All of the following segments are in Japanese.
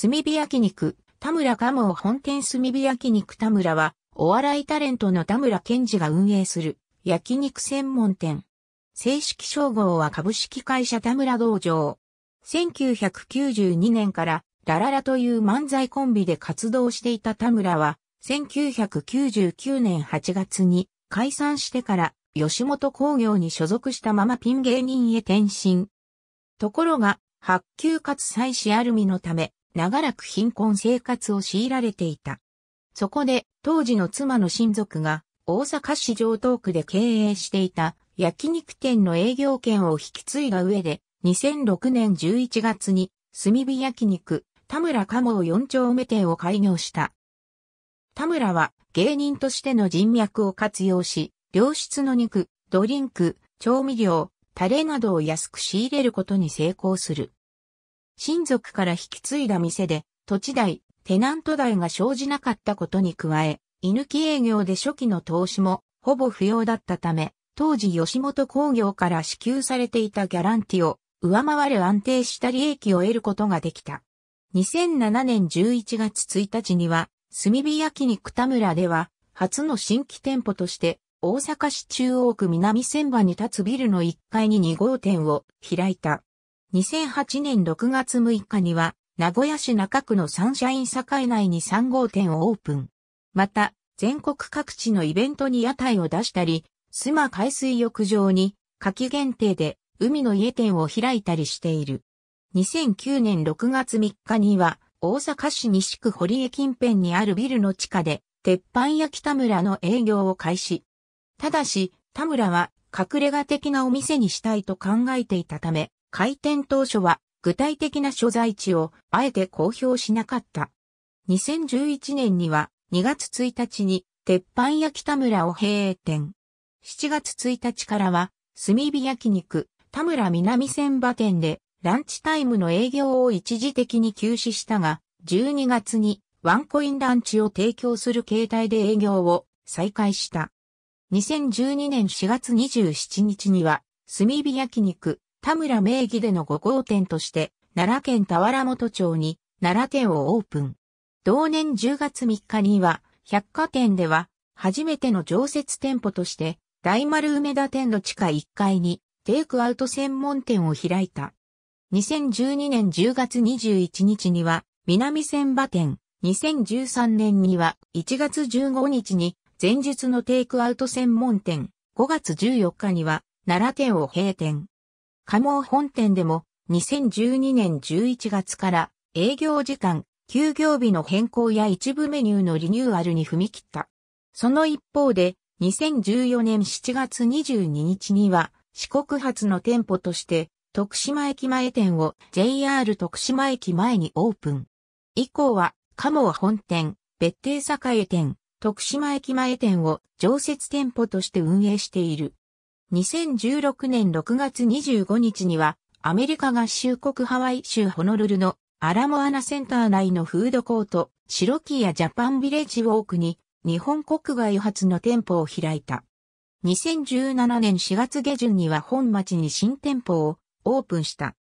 炭火焼肉、田村鴨を本店炭火焼肉田村は、お笑いタレントの田村健二が運営する焼肉専門店。正式称号は株式会社田村道場。1992年からラララという漫才コンビで活動していた田村は、1999年8月に解散してから吉本興業に所属したままピン芸人へ転身。ところが、発給かつ妻子アルミのため、長らく貧困生活を強いられていた。そこで、当時の妻の親族が、大阪市城東区で経営していた焼肉店の営業権を引き継いだ上で、2006年11月に、炭火焼肉、田村鴨を4丁目店を開業した。田村は芸人としての人脈を活用し、良質の肉、ドリンク、調味料、タレなどを安く仕入れることに成功する。親族から引き継いだ店で、土地代、テナント代が生じなかったことに加え、犬木営業で初期の投資もほぼ不要だったため、当時吉本工業から支給されていたギャランティを上回る安定した利益を得ることができた。2007年11月1日には、炭火焼肉田村では、初の新規店舗として、大阪市中央区南千葉に立つビルの1階に2号店を開いた。2008年6月6日には、名古屋市中区のサンシャイン境内に3号店をオープン。また、全国各地のイベントに屋台を出したり、須磨海水浴場に、夏季限定で海の家店を開いたりしている。2009年6月3日には、大阪市西区堀江近辺にあるビルの地下で、鉄板焼き田村の営業を開始。ただし、田村は隠れ家的なお店にしたいと考えていたため、開店当初は具体的な所在地をあえて公表しなかった。2011年には2月1日に鉄板焼き田村を閉店。7月1日からは炭火焼肉田村南千葉店でランチタイムの営業を一時的に休止したが、12月にワンコインランチを提供する形態で営業を再開した。2012年4月27日には炭火焼肉田村名義での5号店として、奈良県田原本町に奈良店をオープン。同年10月3日には、百貨店では、初めての常設店舗として、大丸梅田店の地下1階に、テイクアウト専門店を開いた。2012年10月21日には、南千葉店、2013年には、1月15日に、前述のテイクアウト専門店、5月14日には、奈良店を閉店。加茂本店でも2012年11月から営業時間、休業日の変更や一部メニューのリニューアルに踏み切った。その一方で2014年7月22日には四国発の店舗として徳島駅前店を JR 徳島駅前にオープン。以降は加茂本店、別邸栄店、徳島駅前店を常設店舗として運営している。2016年6月25日には、アメリカ合衆国ハワイ州ホノルルのアラモアナセンター内のフードコート、シロキアジャパンビレッジウォークに、日本国外初の店舗を開いた。2017年4月下旬には本町に新店舗をオープンした。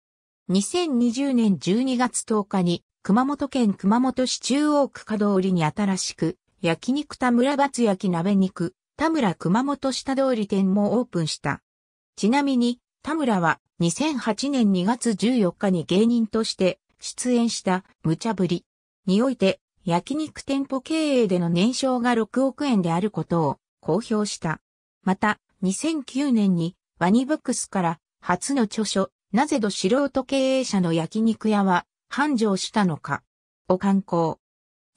2020年12月10日に熊本県熊本市中央区角折に新しく焼肉田村バツ焼き鍋肉田村熊本下通り店もオープンした。ちなみに、田村は2008年2月14日に芸人として出演した無茶ぶりにおいて焼肉店舗経営での年商が6億円であることを公表した。また、2009年にワニブックスから初の著書、なぜど素人経営者の焼肉屋は繁盛したのかを刊行。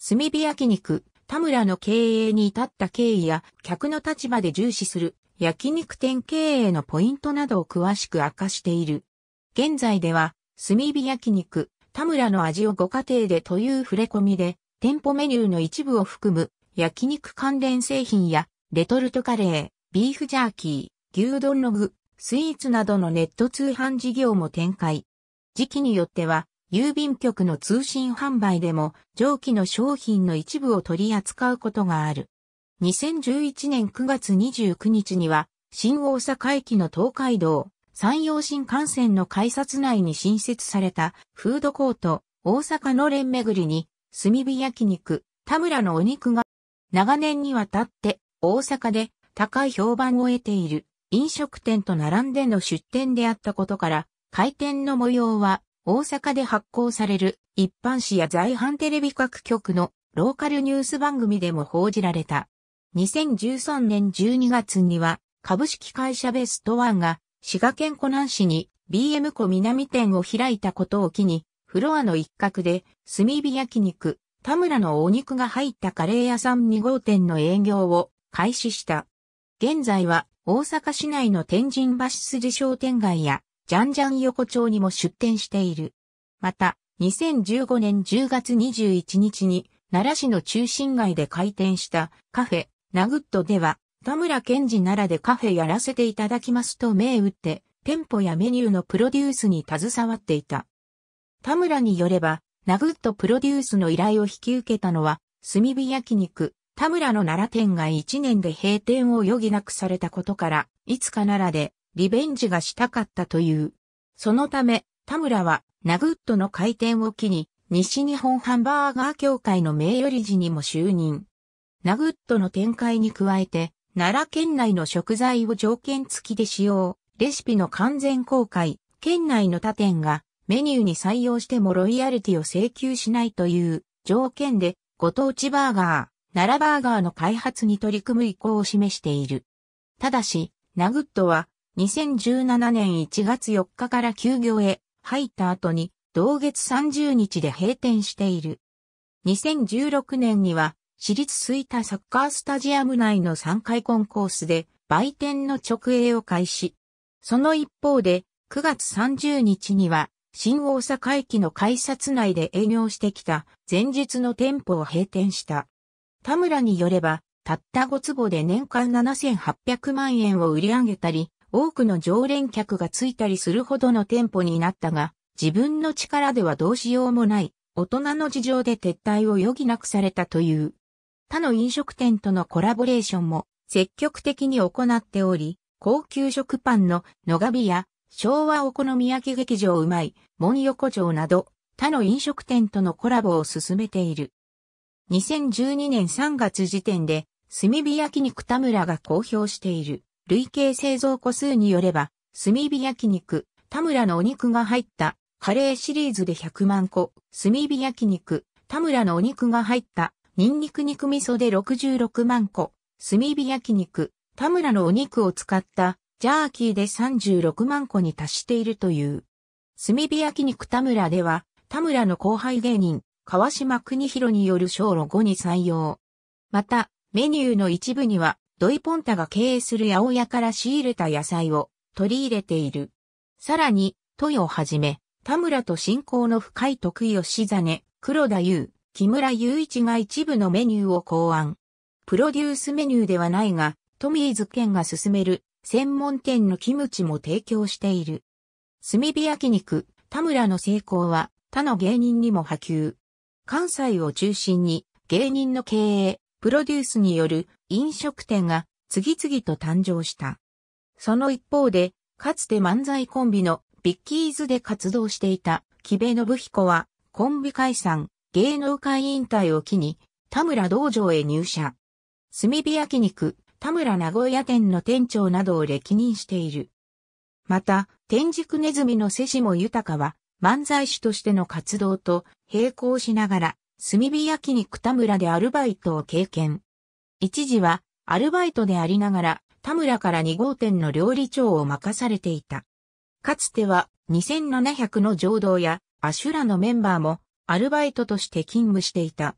炭火焼肉、田村の経営に至った経緯や客の立場で重視する焼肉店経営のポイントなどを詳しく明かしている。現在では炭火焼肉田村の味をご家庭でという触れ込みで店舗メニューの一部を含む焼肉関連製品やレトルトカレー、ビーフジャーキー、牛丼の具、スイーツなどのネット通販事業も展開。時期によっては郵便局の通信販売でも上記の商品の一部を取り扱うことがある。2011年9月29日には、新大阪駅の東海道、山陽新幹線の改札内に新設されたフードコート、大阪のれん巡りに、炭火焼肉、田村のお肉が、長年にわたって大阪で高い評判を得ている飲食店と並んでの出店であったことから、開店の模様は大阪で発行される一般紙や在阪テレビ各局のローカルニュース番組でも報じられた。2013年12月には株式会社ベストワンが滋賀県湖南市に BM 湖南店を開いたことを機にフロアの一角で炭火焼肉、田村のお肉が入ったカレー屋さん2号店の営業を開始した。現在は大阪市内の天神橋筋商店街やジャンジャン横丁にも出店している。また、2015年10月21日に、奈良市の中心街で開店したカフェ、ナグッドでは、田村健治奈良でカフェやらせていただきますと銘打って、店舗やメニューのプロデュースに携わっていた。田村によれば、ナグッドプロデュースの依頼を引き受けたのは、炭火焼肉、田村の奈良店が1年で閉店を余儀なくされたことから、いつか奈良でリベンジがしたかったという。そのため、田村は、ナグッドの開店を機に、西日本ハンバーガー協会の名誉理事にも就任。ナグットの展開に加えて、奈良県内の食材を条件付きで使用、レシピの完全公開、県内の他店がメニューに採用してもロイヤリティを請求しないという条件で、ご当地バーガー、奈良バーガーの開発に取り組む意向を示している。ただし、ナグッドは2017年1月4日から休業へ入った後に、同月30日で閉店している。2016年には、私立吹田サッカースタジアム内の3階コンコースで、売店の直営を開始。その一方で、9月30日には、新大阪駅の改札内で営業してきた前日の店舗を閉店した。田村によれば、たった5坪で年間7800万円を売り上げたり、多くの常連客がついたりするほどの店舗になったが、自分の力ではどうしようもない、大人の事情で撤退を余儀なくされたという。他の飲食店とのコラボレーションも積極的に行っており、高級食パンの野上や昭和お好み焼き劇場うまい、門横丁など、他の飲食店とのコラボを進めている。2012年3月時点で、炭火焼肉田村が公表している。累計製造個数によれば、炭火焼肉、田村のお肉が入ったカレーシリーズで100万個、炭火焼肉、田村のお肉が入ったニンニク肉味噌で66万個、炭火焼肉、田村のお肉を使ったジャーキーで36万個に達しているという。炭火焼肉田村では、田村の後輩芸人、川島邦弘による小路5に採用。また、メニューの一部には、ドイポンタが経営する八百屋から仕入れた野菜を取り入れている。さらに、豊をはじめ、田村と信仰の深い徳吉真、黒田優、木村雄一が一部のメニューを考案。プロデュースメニューではないが、トミーズ県が進める専門店のキムチも提供している。炭火焼肉、田村の成功は他の芸人にも波及。関西を中心に芸人の経営、プロデュースによる飲食店が次々と誕生した。その一方で、かつて漫才コンビのビッキーズで活動していた木部信彦はコンビ解散、芸能界引退を機に田村道場へ入社。炭火焼肉、田村名古屋店の店長などを歴任している。また、天竺ネズミの瀬下豊は漫才師としての活動と並行しながら炭火焼肉田村でアルバイトを経験。一時は、アルバイトでありながら、田村から2号店の料理長を任されていた。かつては、2700の浄土や、アシュラのメンバーも、アルバイトとして勤務していた。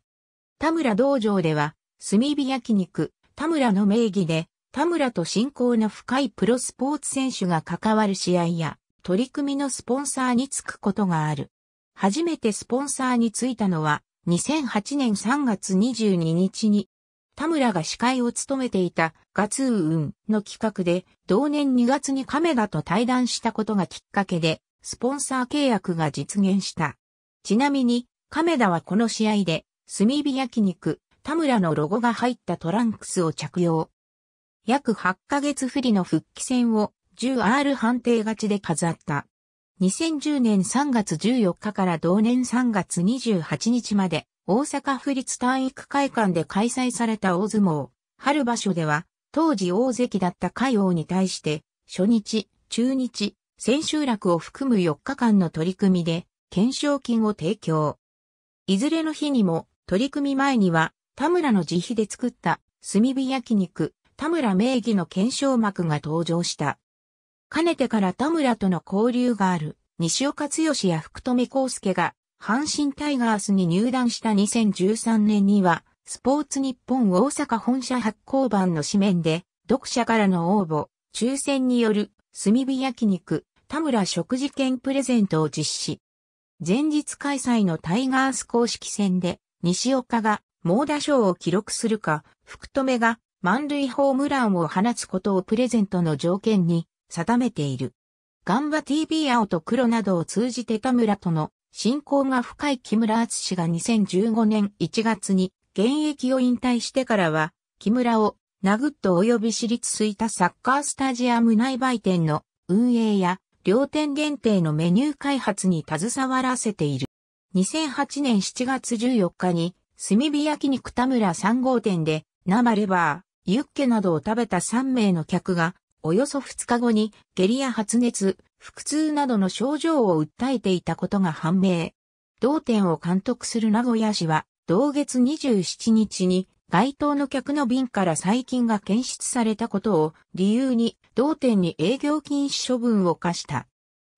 田村道場では、炭火焼肉、田村の名義で、田村と親交の深いプロスポーツ選手が関わる試合や、取り組みのスポンサーにつくことがある。初めてスポンサーについたのは、2008年3月22日に、田村が司会を務めていたガツーウンの企画で、同年2月に亀田と対談したことがきっかけで、スポンサー契約が実現した。ちなみに、亀田はこの試合で、炭火焼肉、田村のロゴが入ったトランクスを着用。約8ヶ月不利の復帰戦を 10R 判定勝ちで飾った。2010年3月14日から同年3月28日まで、大阪府立体育会館で開催された大相撲、春場所では、当時大関だった海王に対して、初日、中日、千秋楽を含む4日間の取り組みで、懸賞金を提供。いずれの日にも、取り組み前には、田村の慈悲で作った、炭火焼肉、田村名義の懸賞幕が登場した。かねてから田村との交流がある西岡剛や福留孝介が阪神タイガースに入団した2013年にはスポーツ日本大阪本社発行版の紙面で読者からの応募、抽選による炭火焼肉田村食事券プレゼントを実施。前日開催のタイガース公式戦で西岡が猛打賞を記録するか、福留が満塁ホームランを放つことをプレゼントの条件に、定めている。ガンバ TV 青と黒などを通じて田村との親交が深い木村敦氏が2015年1月に現役を引退してからは、木村を殴っと及び私立いたサッカースタジアム内売店の運営や両店限定のメニュー開発に携わらせている。2008年7月14日に炭火焼肉田村3号店で生レバー、ユッケなどを食べた3名の客がおよそ2日後に下痢や発熱、腹痛などの症状を訴えていたことが判明。同店を監督する名古屋市は、同月27日に該当の客の便から細菌が検出されたことを理由に同店に営業禁止処分を課した。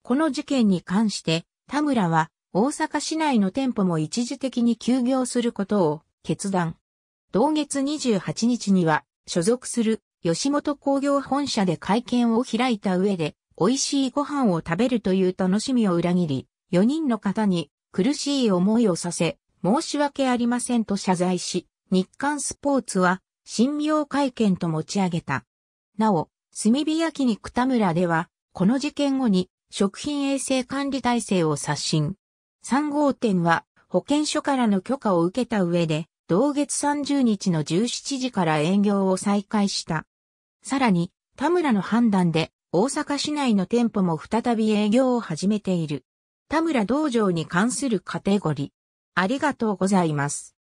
この事件に関して田村は大阪市内の店舗も一時的に休業することを決断。同月28日には所属する吉本工業本社で会見を開いた上で、美味しいご飯を食べるという楽しみを裏切り、4人の方に苦しい思いをさせ、申し訳ありませんと謝罪し、日刊スポーツは、新妙会見と持ち上げた。なお、炭火焼肉田村では、この事件後に食品衛生管理体制を刷新。3号店は保健所からの許可を受けた上で、同月30日の17時から営業を再開した。さらに、田村の判断で、大阪市内の店舗も再び営業を始めている。田村道場に関するカテゴリー。ありがとうございます。